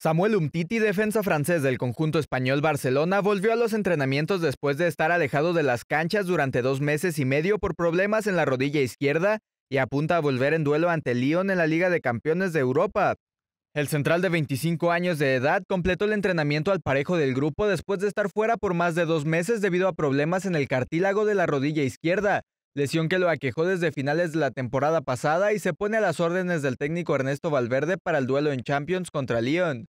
Samuel Umtiti, defensa francés del conjunto español Barcelona, volvió a los entrenamientos después de estar alejado de las canchas durante dos meses y medio por problemas en la rodilla izquierda y apunta a volver en duelo ante Lyon en la Liga de Campeones de Europa. El central de 25 años de edad completó el entrenamiento al parejo del grupo después de estar fuera por más de dos meses debido a problemas en el cartílago de la rodilla izquierda, lesión que lo aquejó desde finales de la temporada pasada y se pone a las órdenes del técnico Ernesto Valverde para el duelo en Champions contra Lyon.